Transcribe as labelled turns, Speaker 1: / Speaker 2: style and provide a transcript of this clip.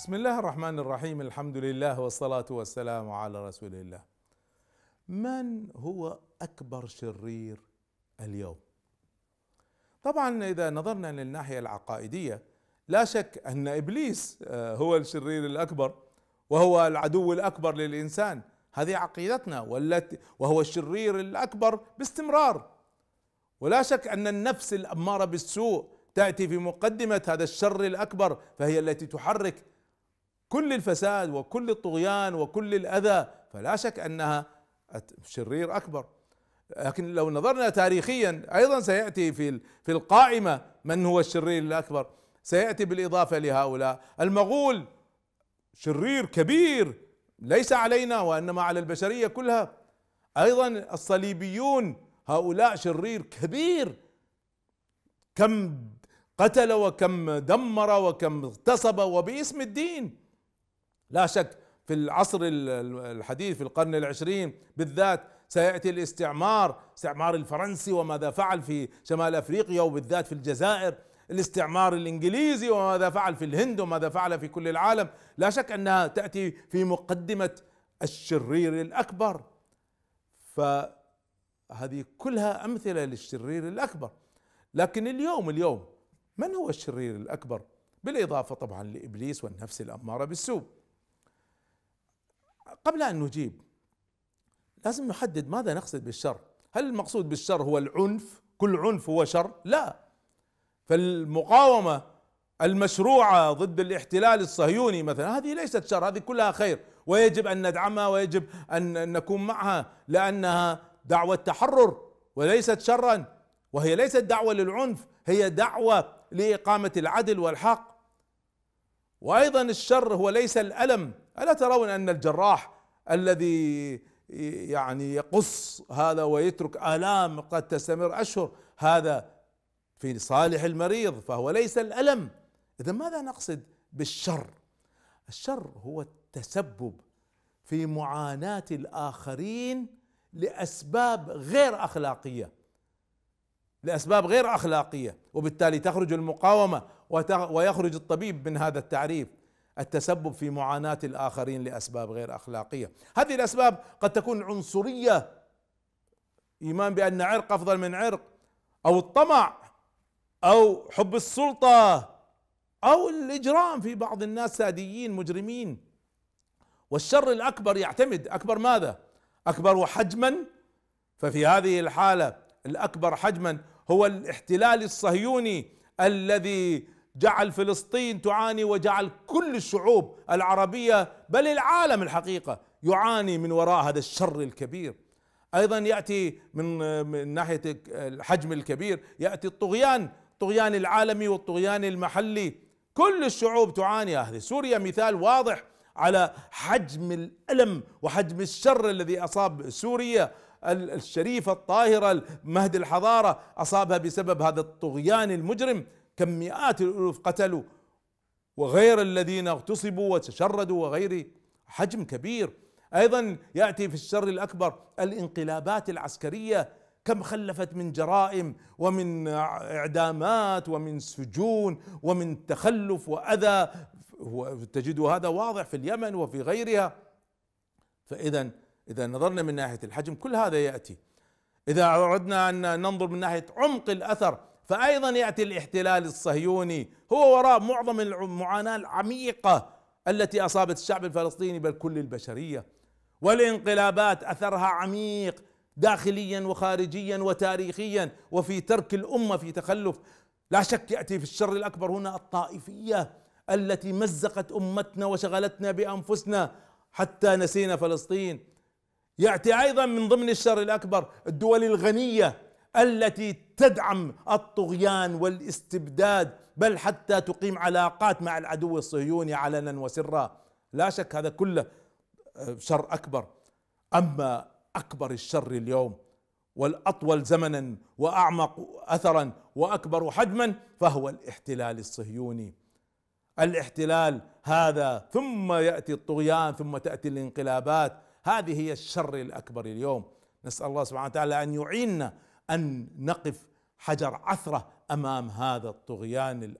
Speaker 1: بسم الله الرحمن الرحيم الحمد لله والصلاة والسلام على رسول الله من هو أكبر شرير اليوم طبعا إذا نظرنا للناحية العقائدية لا شك أن إبليس آه، هو الشرير الأكبر وهو العدو الأكبر للإنسان هذه عقيدتنا والتي وهو الشرير الأكبر باستمرار ولا شك أن النفس الأمارة بالسوء تأتي في مقدمة هذا الشر الأكبر فهي التي تحرك كل الفساد وكل الطغيان وكل الاذى فلا شك انها شرير اكبر لكن لو نظرنا تاريخيا ايضا سياتي في في القائمه من هو الشرير الاكبر سياتي بالاضافه لهؤلاء المغول شرير كبير ليس علينا وانما على البشريه كلها ايضا الصليبيون هؤلاء شرير كبير كم قتل وكم دمر وكم اغتصب وباسم الدين لا شك في العصر الحديث في القرن العشرين بالذات سياتي الاستعمار الاستعمار الفرنسي وماذا فعل في شمال افريقيا وبالذات في الجزائر الاستعمار الانجليزي وماذا فعل في الهند وماذا فعل في كل العالم لا شك انها تاتي في مقدمه الشرير الاكبر فهذه كلها امثله للشرير الاكبر لكن اليوم اليوم من هو الشرير الاكبر بالاضافه طبعا لابليس والنفس الاماره بالسوء قبل ان نجيب لازم نحدد ماذا نقصد بالشر هل المقصود بالشر هو العنف كل عنف هو شر لا فالمقاومه المشروعه ضد الاحتلال الصهيوني مثلا هذه ليست شر هذه كلها خير ويجب ان ندعمها ويجب ان نكون معها لانها دعوه تحرر وليست شرا وهي ليست دعوه للعنف هي دعوه لاقامه العدل والحق وايضا الشر هو ليس الالم الا ترون ان الجراح الذي يعني يقص هذا ويترك الام قد تستمر اشهر هذا في صالح المريض فهو ليس الالم اذا ماذا نقصد بالشر الشر هو التسبب في معاناه الاخرين لاسباب غير اخلاقيه لاسباب غير اخلاقيه وبالتالي تخرج المقاومه ويخرج الطبيب من هذا التعريف التسبب في معاناة الآخرين لأسباب غير أخلاقية هذه الأسباب قد تكون عنصرية إيمان بأن عرق أفضل من عرق أو الطمع أو حب السلطة أو الإجرام في بعض الناس ساديين مجرمين والشر الأكبر يعتمد أكبر ماذا أكبر حجما ففي هذه الحالة الأكبر حجما هو الاحتلال الصهيوني الذي جعل فلسطين تعاني وجعل كل الشعوب العربيه بل العالم الحقيقه يعاني من وراء هذا الشر الكبير ايضا ياتي من من ناحيه الحجم الكبير ياتي الطغيان الطغيان العالمي والطغيان المحلي كل الشعوب تعاني اهل سوريا مثال واضح على حجم الالم وحجم الشر الذي اصاب سوريا الشريفه الطاهره مهد الحضاره اصابها بسبب هذا الطغيان المجرم كم مئات الألوف قتلوا وغير الذين اغتصبوا وتشردوا وغير حجم كبير أيضا يأتي في الشر الأكبر الانقلابات العسكرية كم خلفت من جرائم ومن إعدامات ومن سجون ومن تخلف وأذى تجد هذا واضح في اليمن وفي غيرها فإذا إذا نظرنا من ناحية الحجم كل هذا يأتي إذا أردنا أن ننظر من ناحية عمق الأثر فأيضا يأتي الاحتلال الصهيوني هو وراء معظم المعاناة العميقة التي أصابت الشعب الفلسطيني بل كل البشرية والانقلابات أثرها عميق داخليا وخارجيا وتاريخيا وفي ترك الأمة في تخلف لا شك يأتي في الشر الأكبر هنا الطائفية التي مزقت أمتنا وشغلتنا بأنفسنا حتى نسينا فلسطين يأتي أيضا من ضمن الشر الأكبر الدول الغنية التي تدعم الطغيان والاستبداد بل حتى تقيم علاقات مع العدو الصهيوني علنا وسرا لا شك هذا كله آه، شر اكبر اما اكبر الشر اليوم والاطول زمنا واعمق اثرا واكبر حجما فهو الاحتلال الصهيوني الاحتلال هذا ثم ياتي الطغيان ثم تاتي الانقلابات هذه هي الشر الاكبر اليوم نسال الله سبحانه وتعالى ان يعيننا ان نقف حجر عثره امام هذا الطغيان